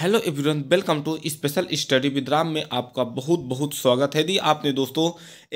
hello everyone welcome to special study with Ram में आपका बहुत बहुत स्वागत है दी आपने दोस्तों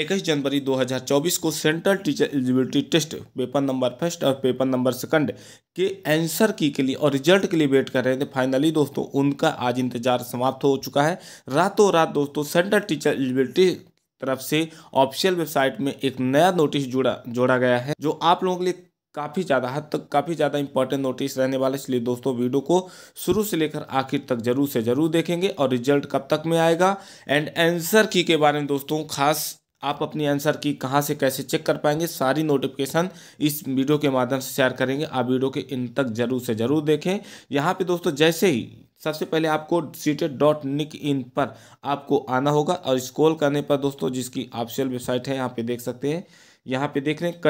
21 जनवरी 2024 को central teacher eligibility test paper number first और पेपर नंबर सेकंड के आंसर की के लिए और रिजल्ट के लिए वेट कर रहे थे फाइनली दोस्तों उनका आज इंतजार समाप्त हो चुका है रातों रात दोस्तों सेंट्रल टीचर एलिजिबिलिटी तरफ से ऑफिशियल वेबसाइट में एक नया नोटिस जुड़ा जोड़ा गया है जो आप लोगों के लिए काफ़ी ज़्यादा हद तक काफ़ी ज़्यादा इंपॉर्टेंट नोटिस रहने वाला है इसलिए दोस्तों वीडियो को शुरू से लेकर आखिर तक जरूर से ज़रूर देखेंगे और रिजल्ट कब तक में आएगा एंड आंसर की के बारे में दोस्तों खास आप अपनी आंसर की कहाँ से कैसे चेक कर पाएंगे सारी नोटिफिकेशन इस वीडियो के माध्यम से शेयर करेंगे आप वीडियो के इन तक जरूर से ज़रूर देखें यहाँ पर दोस्तों जैसे ही सबसे पहले आपको सीटेड डॉट निक इन पर आपको आना होगा और स्क्रॉल करने पर दोस्तों जिसकी ऑफिशियल वेबसाइट है यहाँ पर देख सकते हैं यहाँ पे देख रहे हैं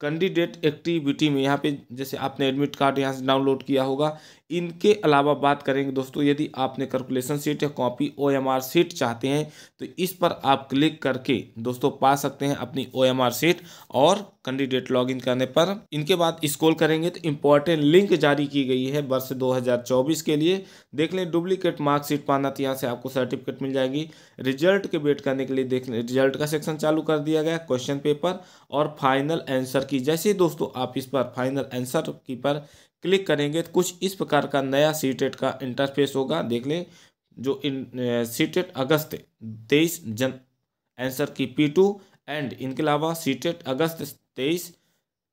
कैंडिडेट एक्टिविटी में यहाँ पे जैसे आपने एडमिट कार्ड यहाँ से डाउनलोड किया होगा इनके अलावा बात करेंगे दोस्तों यदि आपने कैलकुलेशन सीट या copy O M R sheet चाहते हैं तो इस पर आप क्लिक करके दोस्तों पा सकते हैं अपनी ओ एम आर सीट और कैंडिडेट लॉगिन करने पर इनके बाद स्कोल करेंगे तो इम्पोर्टेंट लिंक जारी की गई है वर्ष 2024 के लिए देख लें डुप्लीकेट मार्कशीट पाना तो यहाँ से आपको सर्टिफिकेट मिल जाएगी रिजल्ट के वेट करने के लिए देख लें रिजल्ट का सेक्शन चालू कर दिया गया क्वेश्चन पेपर और फाइनल आंसर की जैसे दोस्तों आप इस पर फाइनल आंसर की पर क्लिक करेंगे तो कुछ इस प्रकार का नया सीटेट का इंटरफेस होगा देख लें जो इन सीटेट अगस्त तेईस जन आंसर की पी टू एंड इनके अलावा सीटेट अगस्त तेईस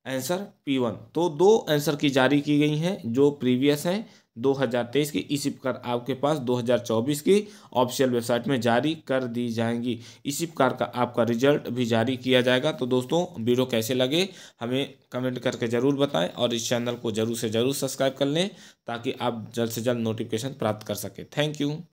आंसर पी वन तो दो आंसर की जारी की गई हैं जो प्रीवियस हैं 2023 की इसी प्रकार आपके पास 2024 की ऑफिशियल वेबसाइट में जारी कर दी जाएंगी इसी प्रकार का आपका रिजल्ट भी जारी किया जाएगा तो दोस्तों वीडियो कैसे लगे हमें कमेंट करके ज़रूर बताएं और इस चैनल को ज़रूर से ज़रूर सब्सक्राइब कर लें ताकि आप जल्द से जल्द नोटिफिकेशन प्राप्त कर सकें थैंक यू